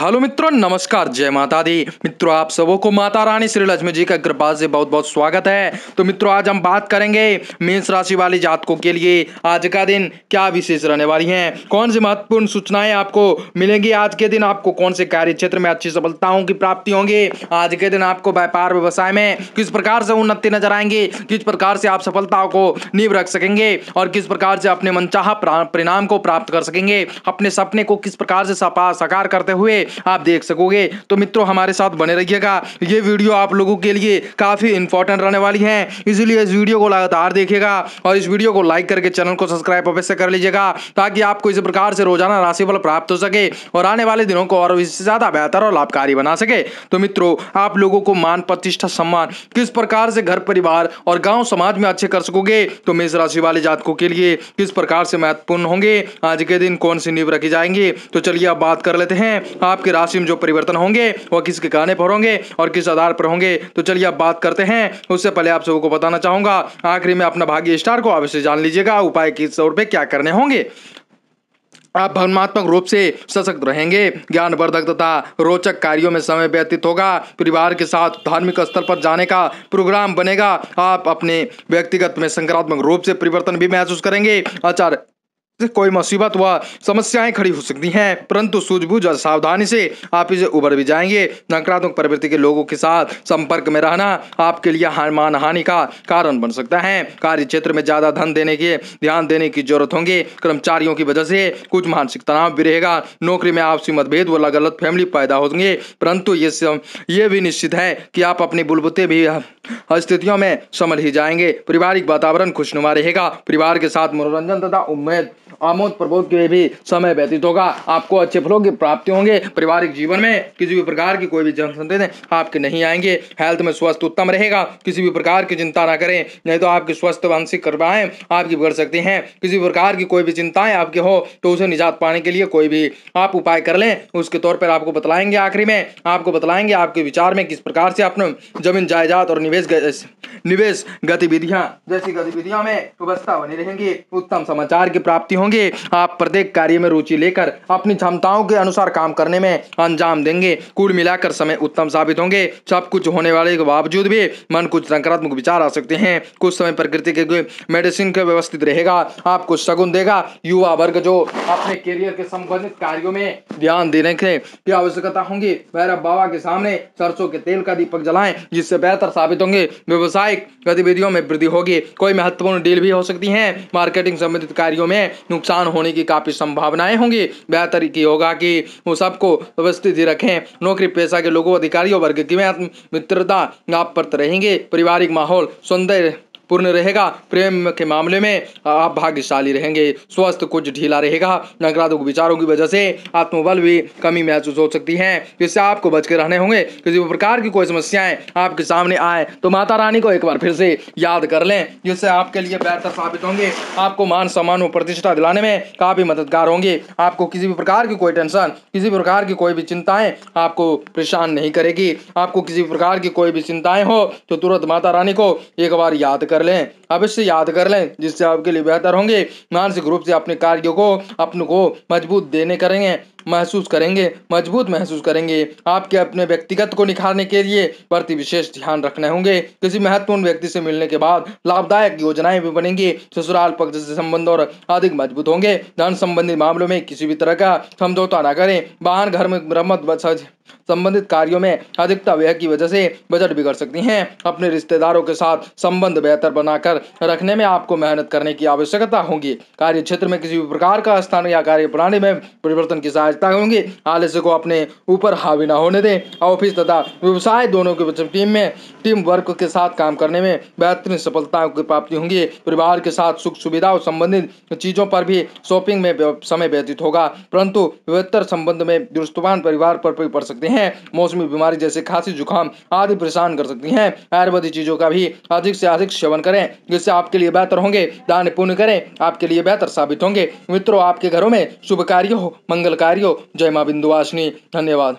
hello मित्रों नमस्कार जय माता दी मित्रों आप सबों को माता रानी श्री लक्ष्मी जी का कृपा से बहुत बहुत स्वागत है तो मित्रों आज हम बात करेंगे मेष राशि वाले जातकों के लिए आज का दिन क्या विशेष रहने वाली हैं कौन सी महत्वपूर्ण सूचनाएं आपको मिलेंगी आज के दिन आपको कौन से कार्य क्षेत्र में अच्छी सफलताओं की प्राप्ति होंगी आज के दिन आपको व्यापार व्यवसाय में किस प्रकार से उन्नति नजर आएंगी किस प्रकार से आप सफलताओं को नींव रख सकेंगे और किस प्रकार से अपने मनचाह परिणाम को प्राप्त कर सकेंगे अपने सपने को किस प्रकार से सपा साकार करते हुए आप देख सकोगे तो मित्रों हमारे साथ बने रहिएगा ये वीडियो आप लोगों के लिए काफ़ी इंपॉर्टेंट रहने वाली है इसलिए इस वीडियो को लगातार देखेगा और इस वीडियो को लाइक करके चैनल को सब्सक्राइब अवश्य कर लीजिएगा ताकि आपको इस प्रकार से रोजाना राशिफल प्राप्त हो सके और आने वाले दिनों को और इससे ज़्यादा बेहतर और लाभकारी बना सके तो मित्रों आप लोगों को मान प्रतिष्ठा सम्मान किस प्रकार से घर परिवार और गांव समाज में अच्छे कर सकोगे तो मेष राशि वाले जातकों के लिए किस प्रकार से महत्वपूर्ण होंगे आज के दिन कौन सी नींव रखी जाएंगे तो चलिए अब बात कर लेते हैं आप आपके राशि में जो परिवर्तन होंगे वह किसके ठिकाने पर होंगे और किस आधार पर होंगे तो चलिए अब बात करते हैं उससे पहले आप सबको बताना चाहूंगा आखिरी में अपना भाग्य स्टार को अवश्य जान लीजिएगा उपाय किस तौर पर क्या करने होंगे आप भावनात्मक रूप से सशक्त रहेंगे ज्ञानवर्धक तथा रोचक कार्यों में समय व्यतीत होगा परिवार के साथ धार्मिक स्थल पर जाने का प्रोग्राम बनेगा आप अपने व्यक्तिगत में सकारात्मक रूप से परिवर्तन भी महसूस करेंगे आचार कोई मुसीबत व समस्याएं खड़ी हो सकती हैं परंतु सूझबूझ और सावधानी से आप इसे उबर भी जाएंगे नकारात्मक प्रवृत्ति के लोगों के साथ संपर्क में रहना आपके लिए मान हानि का कारण बन सकता है कार्य क्षेत्र में ज्यादा धन देने के ध्यान देने की जरूरत होंगे कर्मचारियों की वजह से कुछ मानसिक तनाव भी रहेगा नौकरी में आपसी मतभेद व गलत फैमिली पैदा होंगे परंतु ये ये भी निश्चित है कि आप अपनी बुलबुते भी स्थितियों में समझ ही जाएंगे पारिवारिक वातावरण खुशनुमा रहेगा परिवार के साथ मनोरंजन तथा उम्मीद आमोद प्रबोध के भी समय व्यतीत होगा आपको अच्छे फलों की प्राप्ति होंगे पारिवारिक जीवन में किसी भी प्रकार की कोई भी जनसंदेह आपके नहीं आएंगे हेल्थ में स्वस्थ उत्तम रहेगा किसी भी प्रकार की चिंता ना करें नहीं तो आपकी स्वस्थ मानसिक कृपाएँ आपकी बिगड़ सकती हैं किसी प्रकार की कोई भी चिंताएं आपकी हो तो उसे निजात पाने के लिए कोई भी आप उपाय कर लें उसके तौर पर आपको बतलाएंगे आखिरी में आपको बतलाएंगे आपके विचार में किस प्रकार से आपने जमीन जायदाद और निवेश निवेश गतिविधियां जैसी गतिविधियों में व्यवस्था बनी रहेंगी उत्तम समाचार की प्राप्ति होंगी होंगे आप प्रत्येक कार्य में रुचि लेकर अपनी क्षमताओं के अनुसार काम करने में अंजाम देंगे कुल मिलाकर समय उत्तम साबित होंगे सब कुछ होने वाले के बावजूद भी मन कुछ नकारात्मक विचार आ सकते हैं कुछ समय प्रकृति के मेडिसिन के व्यवस्थित रहेगा आपको शगुन देगा युवा वर्ग जो अपने करियर के संबंधित कार्यों में ध्यान देने की आवश्यकता होंगी भैरव बाबा के सामने सरसों के तेल का दीपक जलाएं जिससे बेहतर साबित होंगे व्यवसायिक गतिविधियों में वृद्धि होगी कोई महत्वपूर्ण डील भी हो सकती है मार्केटिंग संबंधित कार्यों में नुकसान होने की काफ़ी संभावनाएं होंगी बेहतर की होगा कि वो सबको व्यवस्थित ही रखें नौकरी पेशा के लोगों अधिकारियों वर्ग की मित्रता आप तो रहेंगे पारिवारिक माहौल सौंदर्य पूर्ण रहेगा प्रेम के मामले में आप भाग्यशाली रहेंगे स्वस्थ कुछ ढीला रहेगा नकारात्मक विचारों की वजह से आत्मबल भी कमी महसूस हो सकती है जिससे आपको बच के रहने होंगे किसी प्रकार की कोई समस्याएं आपके सामने आए तो माता रानी को एक बार फिर से याद कर लें जिससे आपके लिए बेहतर साबित होंगे आपको मान सम्मान और प्रतिष्ठा दिलाने में काफ़ी मददगार होंगे आपको किसी भी प्रकार की कोई टेंशन किसी प्रकार की कोई भी चिंताएं आपको परेशान नहीं करेगी आपको किसी प्रकार की कोई भी चिंताएं हो तो तुरंत माता रानी को एक बार याद कर कर लें आप इससे याद कर लें जिससे आपके लिए बेहतर होंगे मानसिक रूप से अपने कार्यों को अपने को मजबूत देने करेंगे महसूस करेंगे मजबूत महसूस करेंगे आपके अपने व्यक्तिगत को निखारने के लिए प्रति विशेष ध्यान रखने होंगे किसी महत्वपूर्ण व्यक्ति से मिलने के बाद लाभदायक योजनाएं भी बनेंगी ससुराल पक्ष से संबंध और अधिक मजबूत होंगे धन संबंधी मामलों में किसी भी तरह का समझौता न करें वाहन घर में मरम्मत संबंधित कार्यों में अधिकता व्यय की वजह से बजट बिगड़ सकती हैं अपने रिश्तेदारों के साथ संबंध बेहतर बनाकर रखने में आपको मेहनत करने की आवश्यकता होगी कार्य क्षेत्र में किसी भी प्रकार का स्थान या कार्य प्रणाली में परिवर्तन की सहायता सकता होंगी आलस्य को अपने ऊपर हावी ना होने दें ऑफिस तथा व्यवसाय दोनों की टीम में टीम वर्क के साथ काम करने में बेहतरीन सफलताओं की प्राप्ति होंगी परिवार के साथ सुख सुविधा और संबंधित चीज़ों पर भी शॉपिंग में समय व्यतीत होगा परंतु बेहतर संबंध में दुरुस्तवान परिवार पर भी पड़ सकते हैं मौसमी बीमारी जैसे खांसी जुकाम आदि परेशान कर सकती हैं आयुर्वेदिक चीज़ों का भी अधिक से अधिक सेवन करें जिससे आपके लिए बेहतर होंगे दान पुण्य करें आपके लिए बेहतर साबित होंगे मित्रों आपके घरों में शुभ कार्य हो मंगल कार्य हरिओ जय माँ बिंदुवासिनी धन्यवाद